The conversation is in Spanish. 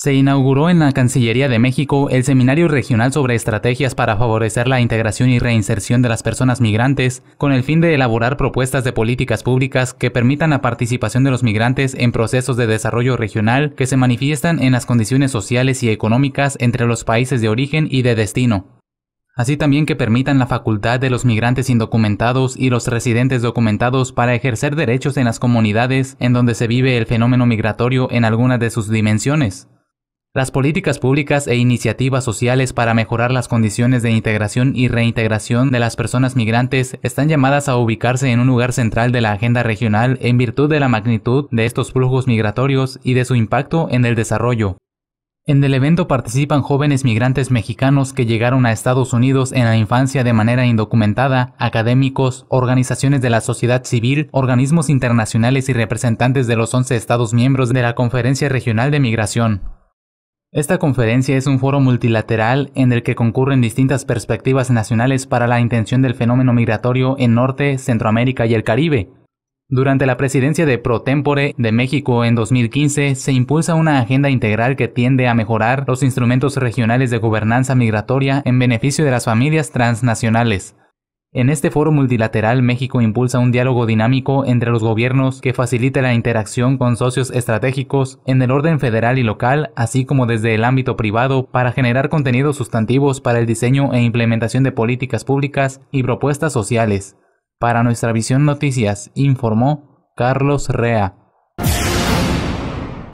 Se inauguró en la Cancillería de México el Seminario Regional sobre Estrategias para favorecer la integración y reinserción de las personas migrantes, con el fin de elaborar propuestas de políticas públicas que permitan la participación de los migrantes en procesos de desarrollo regional que se manifiestan en las condiciones sociales y económicas entre los países de origen y de destino así también que permitan la facultad de los migrantes indocumentados y los residentes documentados para ejercer derechos en las comunidades en donde se vive el fenómeno migratorio en alguna de sus dimensiones. Las políticas públicas e iniciativas sociales para mejorar las condiciones de integración y reintegración de las personas migrantes están llamadas a ubicarse en un lugar central de la agenda regional en virtud de la magnitud de estos flujos migratorios y de su impacto en el desarrollo. En el evento participan jóvenes migrantes mexicanos que llegaron a Estados Unidos en la infancia de manera indocumentada, académicos, organizaciones de la sociedad civil, organismos internacionales y representantes de los 11 estados miembros de la Conferencia Regional de Migración. Esta conferencia es un foro multilateral en el que concurren distintas perspectivas nacionales para la intención del fenómeno migratorio en Norte, Centroamérica y el Caribe. Durante la presidencia de Pro de México en 2015, se impulsa una agenda integral que tiende a mejorar los instrumentos regionales de gobernanza migratoria en beneficio de las familias transnacionales. En este foro multilateral, México impulsa un diálogo dinámico entre los gobiernos que facilite la interacción con socios estratégicos en el orden federal y local, así como desde el ámbito privado, para generar contenidos sustantivos para el diseño e implementación de políticas públicas y propuestas sociales. Para nuestra visión noticias, informó Carlos Rea.